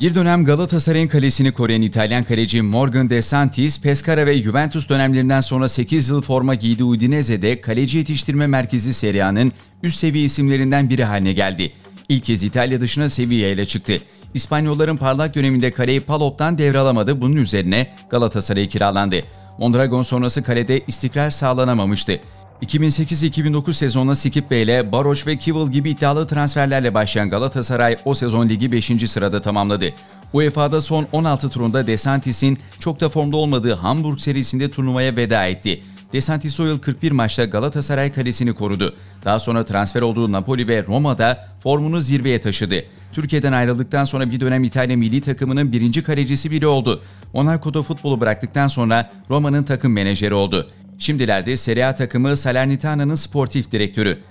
Bir dönem Galatasaray'ın kalesini koruyan İtalyan kaleci Morgan De Santis, Pescara ve Juventus dönemlerinden sonra 8 yıl forma giydi Udinese'de kaleci yetiştirme merkezi Serie üst seviye isimlerinden biri haline geldi. İlk kez İtalya dışına Sevilla ile çıktı. İspanyolların parlak döneminde kaleyi Palop'tan devralamadı. Bunun üzerine Galatasaray'a kiralandı. Mondragon sonrası kalede istikrar sağlanamamıştı. 2008-2009 sezonuna Skip Bey Baroş ve Kivil gibi iddialı transferlerle başlayan Galatasaray o sezon ligi 5. sırada tamamladı. UEFA'da son 16 turunda Desantis'in çok da formda olmadığı Hamburg serisinde turnuvaya veda etti. Desantis o yıl 41 maçta Galatasaray kalesini korudu. Daha sonra transfer olduğu Napoli ve Roma'da formunu zirveye taşıdı. Türkiye'den ayrıldıktan sonra bir dönem İtalya milli takımının birinci kalecisi biri oldu. Monaco'da futbolu bıraktıktan sonra Roma'nın takım menajeri oldu. Şimdilerde Serie A takımı Salernitana'nın sportif direktörü.